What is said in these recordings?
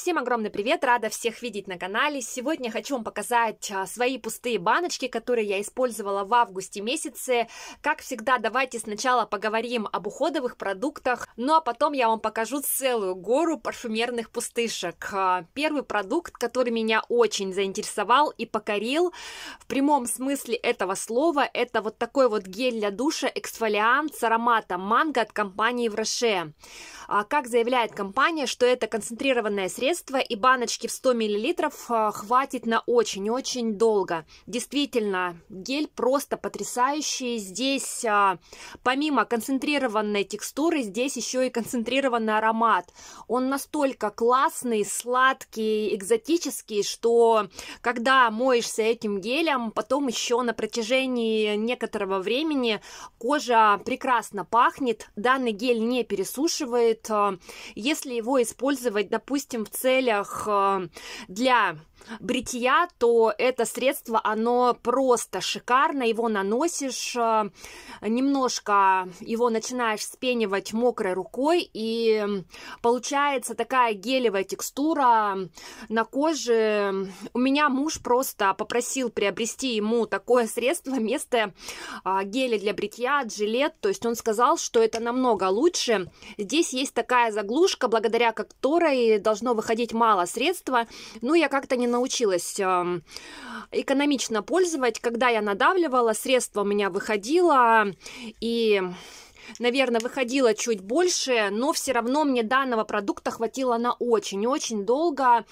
Всем огромный привет, рада всех видеть на канале. Сегодня хочу вам показать а, свои пустые баночки, которые я использовала в августе месяце. Как всегда, давайте сначала поговорим об уходовых продуктах, ну а потом я вам покажу целую гору парфюмерных пустышек. А, первый продукт, который меня очень заинтересовал и покорил, в прямом смысле этого слова, это вот такой вот гель для душа эксфолиант с ароматом манго от компании Враше. А, как заявляет компания, что это концентрированное средство, средства и баночки в 100 мл э, хватит на очень-очень долго. Действительно, гель просто потрясающий. Здесь э, помимо концентрированной текстуры, здесь еще и концентрированный аромат. Он настолько классный, сладкий, экзотический, что когда моешься этим гелем, потом еще на протяжении некоторого времени кожа прекрасно пахнет, данный гель не пересушивает. Э, если его использовать, допустим, целях э, для бритья, то это средство, оно просто шикарно, его наносишь, э, немножко его начинаешь спенивать мокрой рукой, и получается такая гелевая текстура на коже. У меня муж просто попросил приобрести ему такое средство вместо а, геля для бритья, жилет, то есть он сказал, что это намного лучше. Здесь есть такая заглушка, благодаря которой должно выходить мало средства, ну я как-то не научилась эм, экономично пользовать. Когда я надавливала, средство у меня выходило, и наверное, выходило чуть больше, но все равно мне данного продукта хватило на очень-очень долго.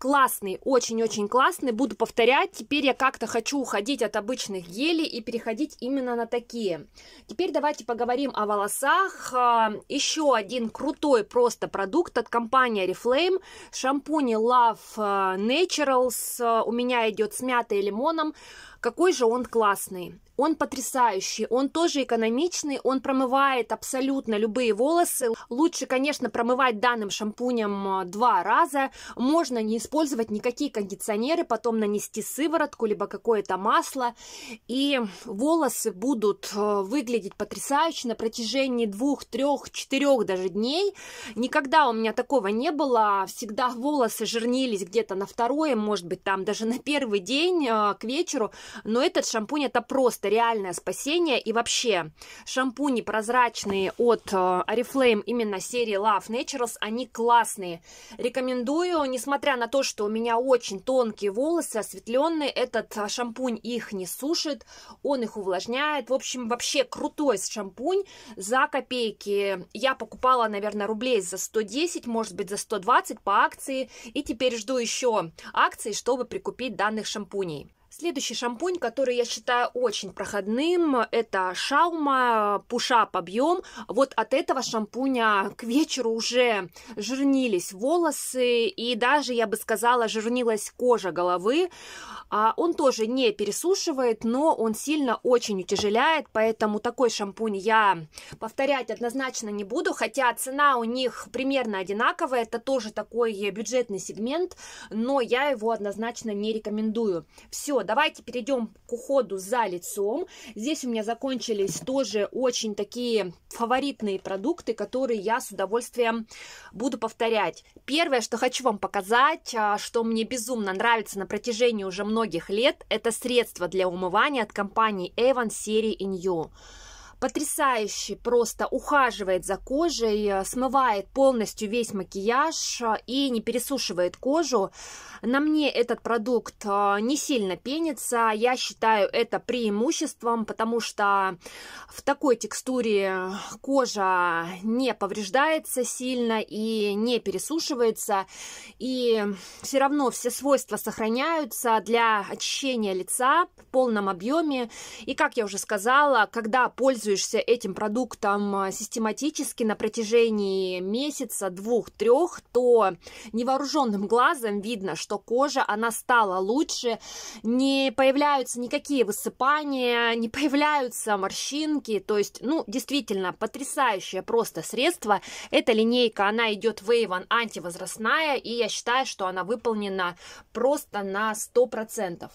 Классный, очень-очень классный. Буду повторять. Теперь я как-то хочу уходить от обычных гелей и переходить именно на такие. Теперь давайте поговорим о волосах. А, Еще один крутой просто продукт от компании Reflame. Шампунь Love Naturals. А, у меня идет с мятой и лимоном. Какой же он классный. Он потрясающий, он тоже экономичный, он промывает абсолютно любые волосы. Лучше, конечно, промывать данным шампунем э, два раза. Можно не использовать никакие кондиционеры, потом нанести сыворотку, либо какое-то масло. И волосы будут э, выглядеть потрясающе на протяжении двух, трех, четырех даже дней. Никогда у меня такого не было. Всегда волосы жирнились где-то на второе, может быть, там даже на первый день э, к вечеру но этот шампунь это просто реальное спасение. И вообще, шампуни прозрачные от э, Oriflame именно серии Love Naturals, они классные. Рекомендую, несмотря на то, что у меня очень тонкие волосы, осветленные, этот э, шампунь их не сушит, он их увлажняет. В общем, вообще крутой шампунь за копейки. Я покупала, наверное, рублей за 110, может быть, за 120 по акции. И теперь жду еще акции, чтобы прикупить данных шампуней. Следующий шампунь, который я считаю очень проходным, это шаума, пушап объем. Вот от этого шампуня к вечеру уже жирнились волосы и даже, я бы сказала, жирнилась кожа головы. А, он тоже не пересушивает, но он сильно очень утяжеляет, поэтому такой шампунь я повторять однозначно не буду, хотя цена у них примерно одинаковая, это тоже такой бюджетный сегмент, но я его однозначно не рекомендую. Все, давайте перейдем к уходу за лицом. Здесь у меня закончились тоже очень такие фаворитные продукты, которые я с удовольствием буду повторять. Первое, что хочу вам показать, а, что мне безумно нравится на протяжении уже многих лет, это средство для умывания от компании Avon серии Inyo потрясающе просто ухаживает за кожей, э, смывает полностью весь макияж э, и не пересушивает кожу. На мне этот продукт э, не сильно пенится, я считаю это преимуществом, потому что в такой текстуре кожа не повреждается сильно и не пересушивается, и все равно все свойства сохраняются для очищения лица в полном объеме. И как я уже сказала, когда пользуюсь пользуешься этим продуктом а, систематически на протяжении месяца, двух, трех, то невооруженным глазом видно, что кожа, она стала лучше, не появляются никакие высыпания, не появляются морщинки, то есть, ну, действительно, потрясающее просто средство. Эта линейка, она идет Вейван антивозрастная, и я считаю, что она выполнена просто на 100%.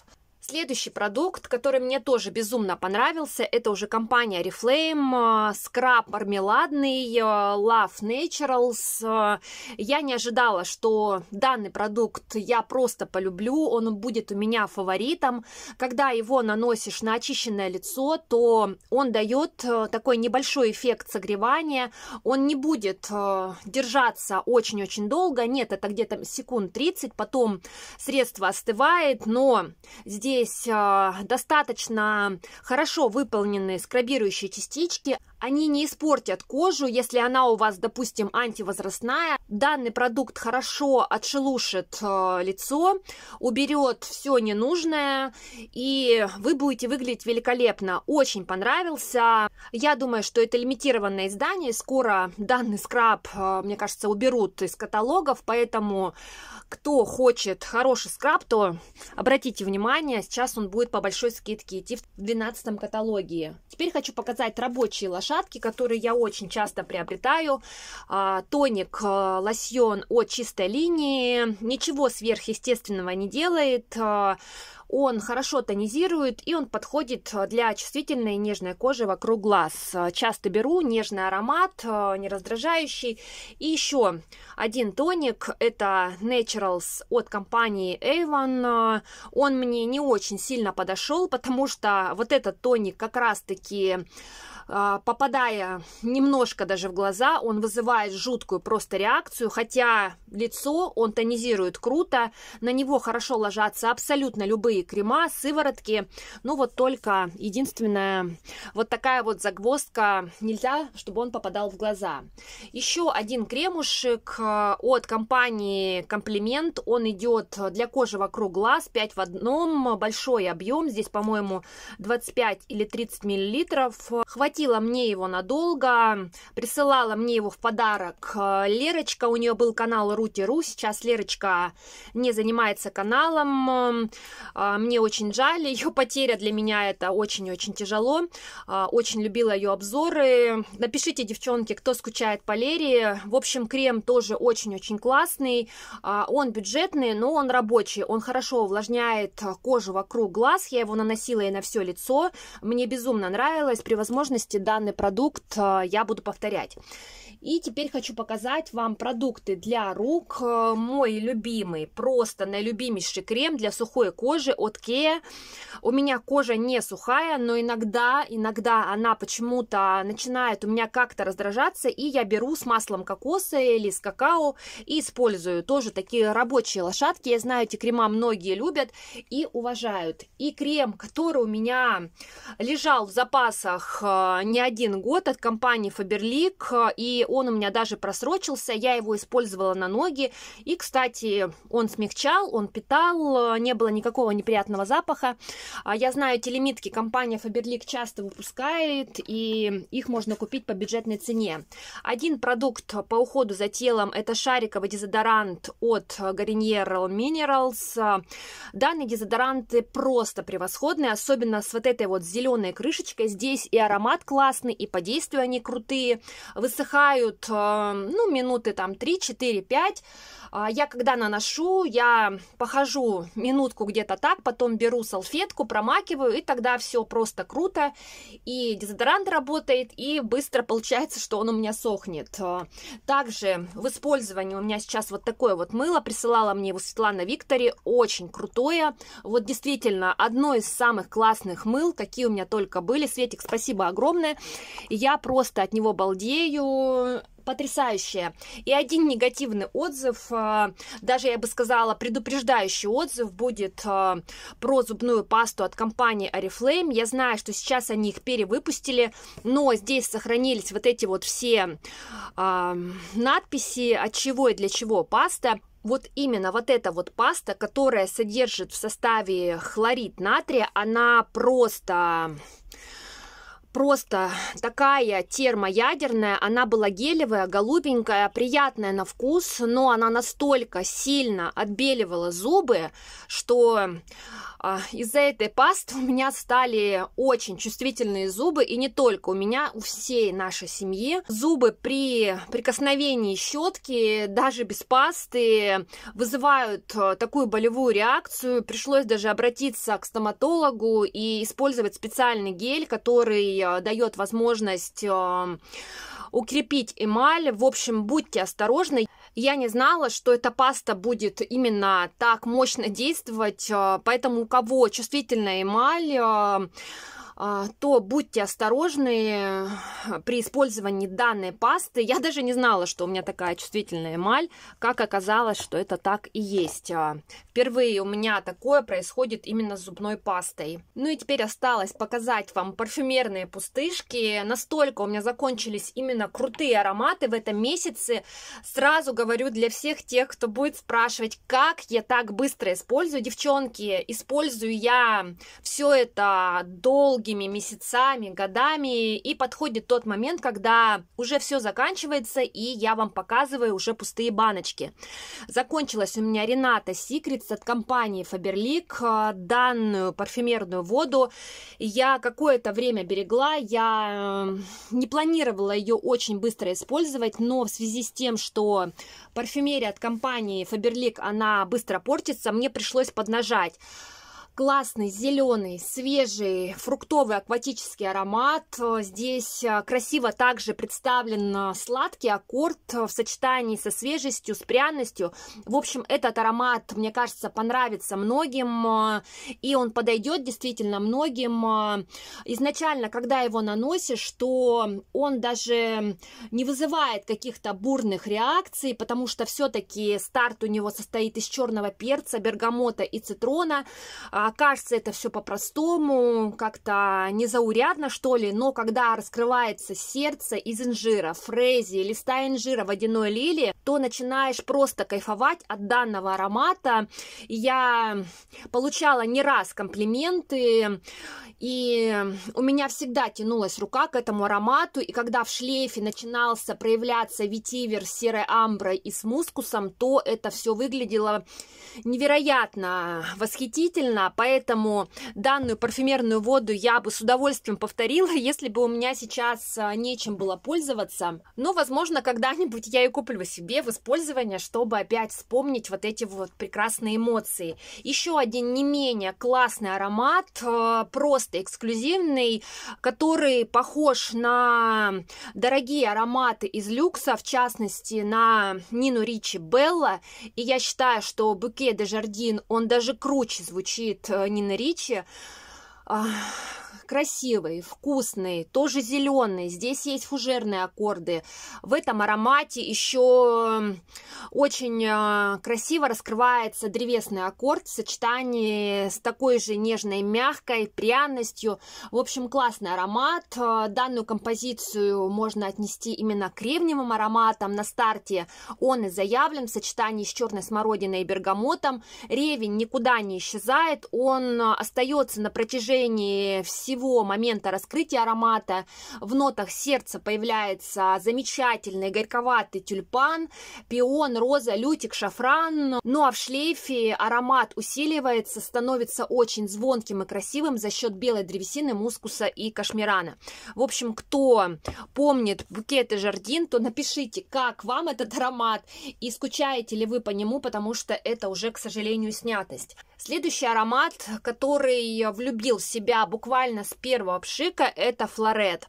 Следующий продукт, который мне тоже безумно понравился, это уже компания Reflame, а, скраб мармеладный, а, Love Naturals. А, я не ожидала, что данный продукт я просто полюблю, он будет у меня фаворитом. Когда его наносишь на очищенное лицо, то он дает такой небольшой эффект согревания, он не будет держаться очень-очень долго, нет, это где-то секунд 30, потом средство остывает, но здесь здесь а, достаточно хорошо выполнены скрабирующие частички. Они не испортят кожу, если она у вас, допустим, антивозрастная. Данный продукт хорошо отшелушит а, лицо, уберет все ненужное, и вы будете выглядеть великолепно. Очень понравился. Я думаю, что это лимитированное издание. Скоро данный скраб, а, мне кажется, уберут из каталогов, поэтому кто хочет хороший скраб, то обратите внимание, сейчас он будет по большой скидке идти в 12 каталоге. Теперь хочу показать рабочие лошадки, которые я очень часто приобретаю. А, тоник, э, лосьон от чистой линии. Ничего сверхъестественного не делает. А, он хорошо тонизирует, и он подходит э, для чувствительной и нежной кожи вокруг глаз. Э, часто беру нежный аромат, э, не раздражающий. И еще один тоник, это Naturals от компании Avon. Он мне не очень сильно подошел, потому что вот этот тоник как раз-таки а, попадая немножко даже в глаза, он вызывает жуткую просто реакцию, хотя лицо он тонизирует круто, на него хорошо ложатся абсолютно любые крема, сыворотки, ну вот только единственная вот такая вот загвоздка, нельзя, чтобы он попадал в глаза. Еще один кремушек э, от компании Комплимент, он идет для кожи вокруг глаз, 5 в одном, большой объем, здесь, по-моему, 25 или 30 миллилитров, хватит Захватила мне его надолго, присылала мне его в подарок э, Лерочка, у нее был канал РутиРу сейчас Лерочка не занимается каналом, э, мне очень жаль, ее потеря для меня это очень-очень тяжело, э, очень любила ее обзоры, напишите, девчонки, кто скучает по Лере, в общем, крем тоже очень-очень классный, он бюджетный, но он рабочий, он хорошо увлажняет кожу вокруг глаз, я его наносила и на все лицо, мне безумно нравилось, при возможности данный продукт э, я буду повторять. И теперь хочу показать вам продукты для рук. Э, мой любимый, просто наилюбимейший крем для сухой кожи от Кея. У меня кожа не сухая, но иногда, иногда она почему-то начинает у меня как-то раздражаться, и я беру с маслом кокоса или с какао и использую. Тоже такие рабочие лошадки. Я знаю, эти крема многие любят и уважают. И крем, который у меня лежал в запасах э, не один год от компании Faberlic, э, и он у меня даже просрочился, я его использовала на ноги, и, кстати, он смягчал, он питал, э, не было никакого неприятного запаха. А, я знаю, телемитки компания Faberlic часто выпускает, и их можно купить по бюджетной цене. Один продукт по уходу за телом – это шариковый дезодорант от Garnier Minerals. Данные дезодоранты просто превосходные, особенно с вот этой вот зеленой крышечкой. Здесь и аромат классный, и по действию они крутые. Высыхают хватают, э, ну, минуты там 3, 4, 5. Я когда наношу, я похожу минутку где-то так, потом беру салфетку, промакиваю, и тогда все просто круто. И дезодорант работает, и быстро получается, что он у меня сохнет. Э, также в использовании у меня сейчас вот такое вот мыло, присылала мне его Светлана Виктори, очень крутое. Вот действительно, одно из самых классных мыл, какие у меня только были. Светик, спасибо огромное. Я просто от него балдею, потрясающая. И один негативный отзыв, э, даже я бы сказала предупреждающий отзыв, будет э, про зубную пасту от компании AriFlame. Я знаю, что сейчас они их перевыпустили, но здесь сохранились вот эти вот все э, надписи, от чего и для чего паста вот именно вот эта вот паста, которая содержит в составе хлорид натрия, она просто просто такая термоядерная, она была гелевая, голубенькая, приятная на вкус, но она настолько сильно отбеливала зубы, что а, из-за этой пасты у меня стали очень чувствительные зубы, и не только у меня, у всей нашей семьи. Зубы при прикосновении щетки, даже без пасты, вызывают э, такую болевую реакцию. Пришлось даже обратиться к стоматологу и использовать специальный гель, который э, дает возможность э, укрепить эмаль. В общем, будьте осторожны. Я не знала, что эта паста будет именно так мощно действовать, а, поэтому у кого чувствительная эмаль, а, а, то будьте осторожны э, при использовании данной пасты. Я даже не знала, что у меня такая чувствительная эмаль, как оказалось, что это так и есть. А, впервые у меня такое происходит именно с зубной пастой. Ну и теперь осталось показать вам парфюмерные пустышки. Настолько у меня закончились именно крутые ароматы в этом месяце. Сразу говорю для всех тех, кто будет спрашивать, как я так быстро использую. Девчонки, использую я все это долго долгими месяцами, годами, и подходит тот момент, когда уже все заканчивается, и я вам показываю уже пустые баночки. Закончилась у меня Рената Секретс от компании Faberlic. Э, данную парфюмерную воду я какое-то время берегла, я э, не планировала ее очень быстро использовать, но в связи с тем, что парфюмерия от компании Faberlic, она быстро портится, мне пришлось поднажать классный, зеленый, свежий, фруктовый акватический аромат. Здесь э, красиво также представлен э, сладкий аккорд в сочетании со свежестью, с пряностью. В общем, этот аромат, мне кажется, понравится многим, э, и он подойдет действительно многим. Изначально, когда его наносишь, то он даже не вызывает каких-то бурных реакций, потому что все-таки старт у него состоит из черного перца, бергамота и цитрона. А, а, кажется, это все по-простому, как-то незаурядно, что ли, но когда раскрывается сердце из инжира, фрези, листа инжира, водяной лилии, то начинаешь просто кайфовать от данного аромата. Я получала не раз комплименты, и у меня всегда тянулась рука к этому аромату, и когда в шлейфе начинался проявляться ветивер с серой амброй и с мускусом, то это все выглядело невероятно восхитительно, поэтому данную парфюмерную воду я бы с удовольствием повторила, если бы у меня сейчас а, нечем было пользоваться. Но, возможно, когда-нибудь я и куплю себе в использование, чтобы опять вспомнить вот эти вот прекрасные эмоции. Еще один не менее классный аромат, а, просто эксклюзивный, который похож на дорогие ароматы из люкса, в частности, на Нину Ричи Белла. И я считаю, что букет де Жардин, он даже круче звучит Э, Нина Ричи. А, красивый, вкусный, тоже зеленый. Здесь есть фужерные аккорды. В этом аромате еще эм, очень э, красиво раскрывается древесный аккорд в сочетании с такой же нежной, мягкой пряностью. В общем, классный аромат. Э, данную композицию можно отнести именно к ревневым ароматам. На старте он и заявлен в сочетании с черной смородиной и бергамотом. Ревень никуда не исчезает, он остается на протяжении всего всего момента раскрытия аромата в нотах сердца появляется замечательный горьковатый тюльпан, пион, роза, лютик, шафран. Ну а в шлейфе аромат усиливается, становится очень звонким и красивым за счет белой древесины, мускуса и кашмирана. В общем, кто помнит букеты Жардин, то напишите, как вам этот аромат и скучаете ли вы по нему, потому что это уже, к сожалению, снятость. Следующий аромат, который влюбил в себя буквально с первого пшика, это флорет.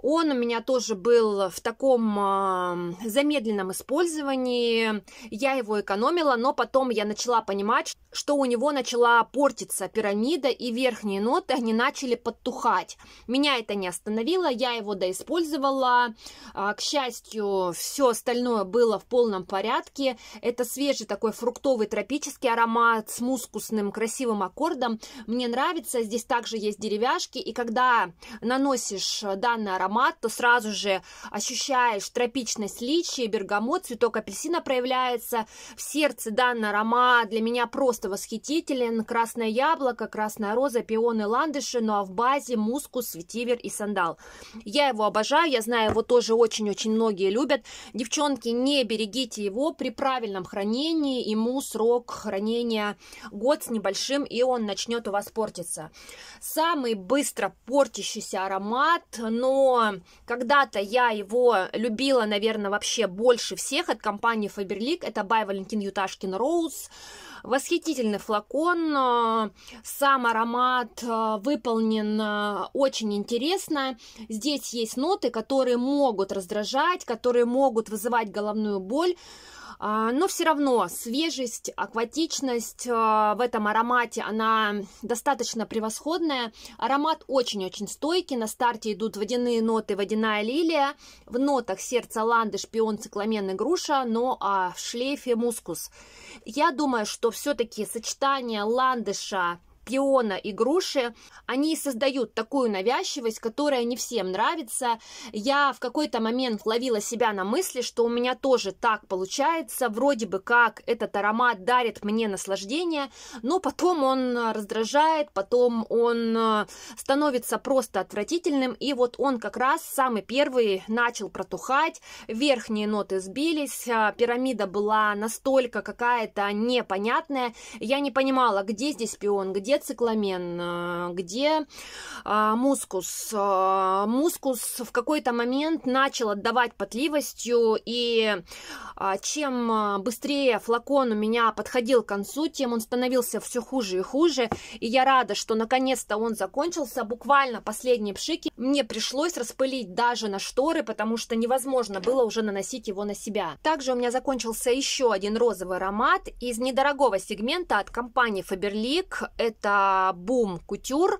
Он у меня тоже был в таком э, замедленном использовании. Я его экономила, но потом я начала понимать, что у него начала портиться пирамида, и верхние ноты, они начали подтухать. Меня это не остановило, я его доиспользовала. Э, к счастью, все остальное было в полном порядке. Это свежий такой фруктовый тропический аромат с мускусным красивым аккордом. Мне нравится, здесь также есть деревяшки, и когда наносишь данный аромат, аромат, то сразу же ощущаешь тропичность личи, бергамот, цветок апельсина проявляется. В сердце данный аромат для меня просто восхитителен. Красное яблоко, красная роза, пионы, ландыши, ну а в базе мускус, светивер и сандал. Я его обожаю, я знаю, его тоже очень-очень многие любят. Девчонки, не берегите его при правильном хранении, ему срок хранения год с небольшим, и он начнет у вас портиться. Самый быстро портящийся аромат, но когда-то я его любила, наверное, вообще больше всех от компании Faberlic. Это Бай Валентин Юташкин Роуз. Восхитительный флакон, э, сам аромат э, выполнен э, очень интересно. Здесь есть ноты, которые могут раздражать, которые могут вызывать головную боль, а, но все равно свежесть, акватичность а, в этом аромате, она достаточно превосходная. Аромат очень-очень стойкий. На старте идут водяные ноты, водяная лилия. В нотах сердце ланды, шпион, цикламен и груша, но а в шлейфе мускус. Я думаю, что все-таки сочетание ландыша пиона и груши, они создают такую навязчивость, которая не всем нравится. Я в какой-то момент ловила себя на мысли, что у меня тоже так получается, вроде бы как этот аромат дарит мне наслаждение, но потом он раздражает, потом он э, становится просто отвратительным, и вот он как раз самый первый начал протухать, верхние ноты сбились, а пирамида была настолько какая-то непонятная, я не понимала, где здесь пион, где Э, где цикламен, э, где мускус. Э, мускус в какой-то момент начал отдавать потливостью, и чем быстрее флакон у меня подходил к концу, тем он становился все хуже и хуже, и я рада, что наконец-то он закончился, буквально последние пшики мне пришлось распылить даже на шторы, потому что невозможно было уже наносить его на себя. Также у меня закончился еще один розовый аромат из недорогого сегмента от компании Faberlic, это бум кутюр,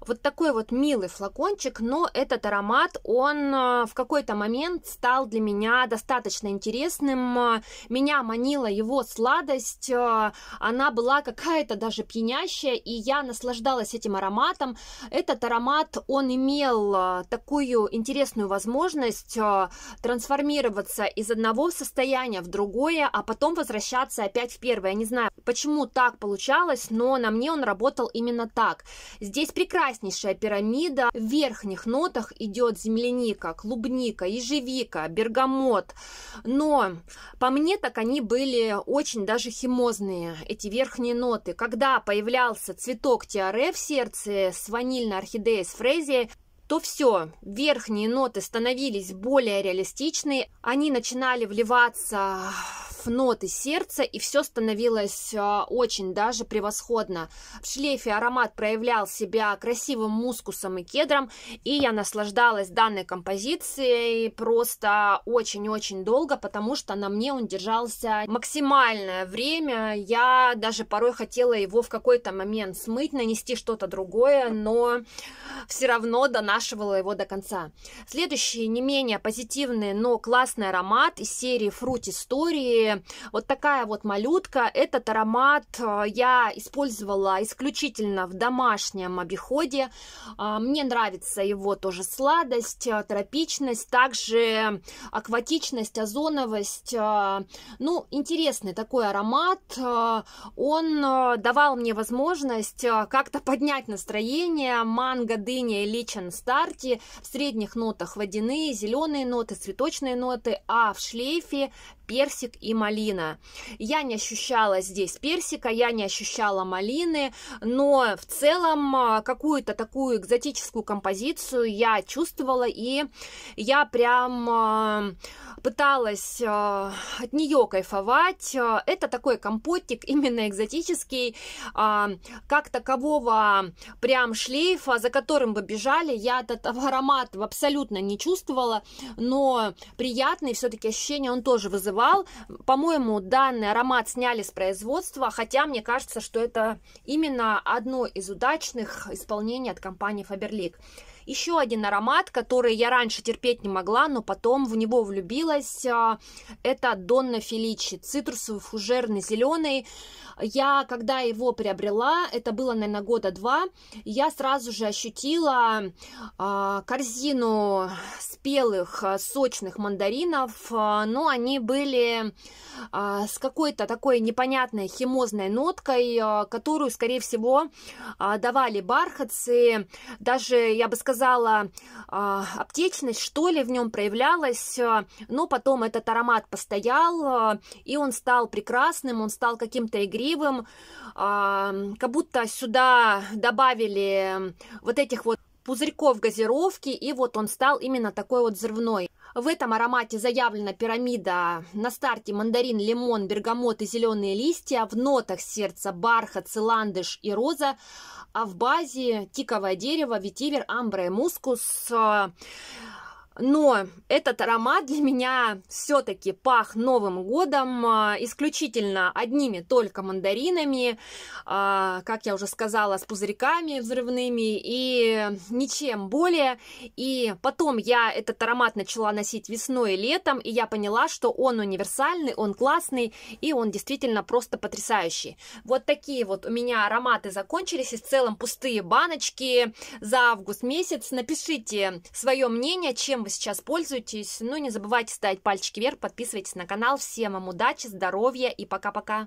вот такой вот милый флакончик, но этот аромат, он э, в какой-то момент стал для меня достаточно интересным. Меня манила его сладость, э, она была какая-то даже пьянящая, и я наслаждалась этим ароматом. Этот аромат, он имел э, такую интересную возможность трансформироваться из одного состояния в другое, а потом возвращаться опять в первое. Я не знаю, почему так получалось, но на мне он работал именно так. Здесь прекрасно прекраснейшая пирамида. В верхних нотах идет земляника, клубника, ежевика, бергамот. Но по мне так они были очень даже химозные, эти верхние ноты. Когда появлялся цветок тиаре в сердце с ванильной орхидеей с фрезией, то все, верхние ноты становились более реалистичны, они начинали вливаться в ноты сердца, и все становилось э, очень даже превосходно. В шлейфе аромат проявлял себя красивым мускусом и кедром, и я наслаждалась данной композицией просто очень-очень долго, потому что на мне он держался максимальное время. Я даже порой хотела его в какой-то момент смыть, нанести что-то другое, но все равно донашивала его до конца. Следующий не менее позитивный, но классный аромат из серии Fruit Истории вот такая вот малютка. Этот аромат э, я использовала исключительно в домашнем обиходе. Э, мне нравится его тоже сладость, э, тропичность, также акватичность, озоновость. Ну, интересный такой аромат. Он давал мне возможность как-то поднять настроение. Манго, дыня личен старти. В средних нотах водяные, зеленые ноты, цветочные ноты, а в шлейфе персик и малина. Я не ощущала здесь персика, я не ощущала малины, но в целом а, какую-то такую экзотическую композицию я чувствовала, и я прям а, пыталась а, от нее кайфовать. Это такой компотик, именно экзотический, как такового прям шлейфа, за которым вы бежали, я этот аромат абсолютно не чувствовала, но приятный все-таки ощущение он тоже вызывает фестивал. По-моему, данный аромат сняли с производства, хотя мне кажется, что это именно одно из удачных исполнений от компании Faberlic. Еще один аромат, который я раньше терпеть не могла, но потом в него влюбилась, а, это Донна Феличи, цитрусовый фужерный зеленый. Я, когда его приобрела, это было, наверное, года два, я сразу же ощутила а, корзину спелых а, сочных мандаринов, но они были с какой-то такой непонятной химозной ноткой, которую, скорее всего, давали бархатцы, даже, я бы сказала, сказала, а, аптечность, что ли, в нем проявлялась, а, но потом этот аромат постоял, а, и он стал прекрасным, он стал каким-то игривым, как будто сюда добавили вот этих вот пузырьков газировки, и вот он стал именно такой вот взрывной. В этом аромате заявлена пирамида на старте мандарин, лимон, бергамот и зеленые листья, в нотах сердца бархат, целандыш и роза, а в базе тиковое дерево, ветивер, амбре и мускус. А, но этот аромат для меня все-таки пах Новым годом а, исключительно одними только мандаринами, а, как я уже сказала, с пузырьками взрывными и ничем более. И потом я этот аромат начала носить весной и летом, и я поняла, что он универсальный, он классный, и он действительно просто потрясающий. Вот такие вот у меня ароматы закончились, и в целом пустые баночки за август месяц. Напишите свое мнение, чем вы сейчас пользуетесь. Ну, не забывайте ставить пальчики вверх, подписывайтесь на канал. Всем вам удачи, здоровья и пока-пока.